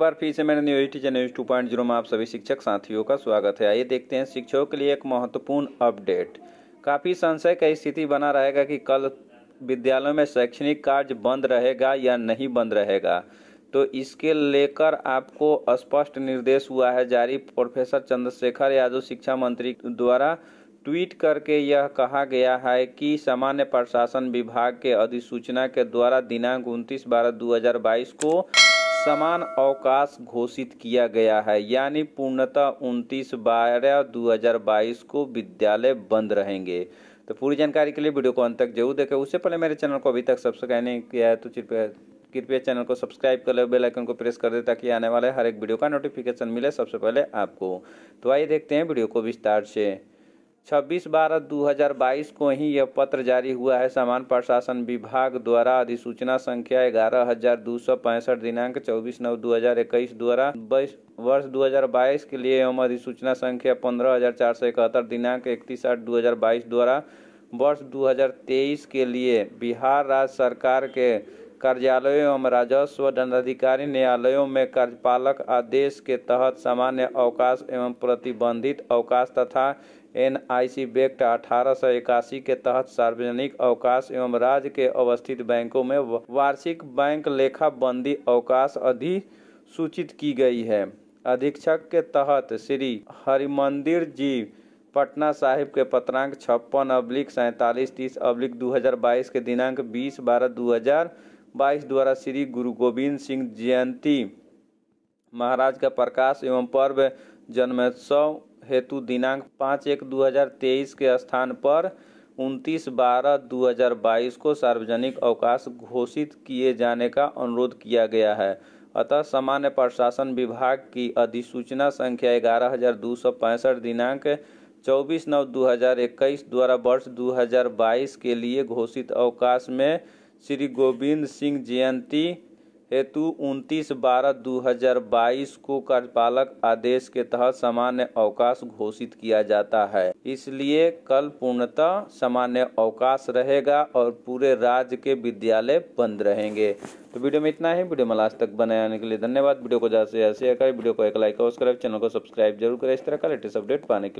बार फिर से मैंने news teacher news two point zero में आप सभी शिक्षक साथियों का स्वागत है आइए देखते हैं शिक्षकों के लिए एक महत्वपूर्ण अपडेट काफ़ी संशय का स्थिति बना रहेगा कि कल विद्यालयों में शैक्षणिक कार्य बंद रहेगा या नहीं बंद रहेगा तो इसके लेकर आपको स्पष्ट निर्देश हुआ है जारी प्रोफेसर चंद्रशेखर यादव शिक्षा मंत्री द्वारा ट्वीट करके यह कहा गया है कि सामान्य प्रशासन विभाग के अधिसूचना के द्वारा दिनांक 29 बारह 2022 को समान अवकाश घोषित किया गया है यानी पूर्णतः उनतीस बारह 2022 को विद्यालय बंद रहेंगे तो पूरी जानकारी के लिए वीडियो को अंत तक जरूर देखें उससे पहले मेरे चैनल को अभी तक सब्सक्राइब नहीं किया है तो कृपया कृपया चैनल को सब्सक्राइब कर ले बेल आइकन को प्रेस कर दे ताकि आने वाले हर एक वीडियो का नोटिफिकेशन मिले सबसे पहले आपको तो आइए देखते हैं वीडियो को विस्तार से छब्बीस बारह दो हज़ार बाईस को ही यह पत्र जारी हुआ है सामान्य प्रशासन विभाग द्वारा अधिसूचना संख्या ग्यारह हजार दो सौ पैंसठ दिनांक चौबीस नौ दो हज़ार इक्कीस द्वारा वर्ष 2022 के लिए एवं अधिसूचना संख्या पंद्रह हजार चार सौ इकहत्तर दिनांक इकतीस आठ दो हज़ार बाईस द्वारा वर्ष 2023 के लिए बिहार राज्य सरकार के कार्यालयों एवं राजस्व दंडाधिकारी न्यायालयों में कार्यपालक आदेश के तहत सामान्य अवकाश एवं प्रतिबंधित अवकाश तथा एन आई सी बेक्ट अठारह के तहत सार्वजनिक अवकाश एवं राज्य के अवस्थित बैंकों में वार्षिक बैंक लेखाबंदी अवकाश अधिसूचित की गई है अधीक्षक के तहत श्री हरिमंदिर जी पटना साहिब के पत्रांक छप्पन अब्लिक सैंतालीस तीस अब्लिक दो के दिनांक बीस बारह दो बाईस द्वारा श्री गुरु गोविंद सिंह जयंती महाराज का प्रकाश एवं पर्व जन्मोत्सव हेतु दिनांक पाँच एक 2023 के स्थान पर उनतीस बारह 2022 को सार्वजनिक अवकाश घोषित किए जाने का अनुरोध किया गया है अतः सामान्य प्रशासन विभाग की अधिसूचना संख्या ग्यारह हज़ार दो सौ पैंसठ दिनांक चौबीस नौ 2021 द्वारा वर्ष 2022 के लिए घोषित अवकाश में श्री गोविंद सिंह जयंती हेतु 29 बारह 2022 को कार्यपालक आदेश के तहत सामान्य अवकाश घोषित किया जाता है इसलिए कल पूर्णतः सामान्य अवकाश रहेगा और पूरे राज्य के विद्यालय बंद रहेंगे तो वीडियो में इतना ही वीडियो में लास्ट तक बनाए आने के लिए धन्यवाद वीडियो को ज़्यादा से ज़्यादा शेयर करें वीडियो को एक लाइक और करें चैनल को सब्सक्राइब जरूर करें इस तरह का लेटेस्ट अपडेट पाने के लिए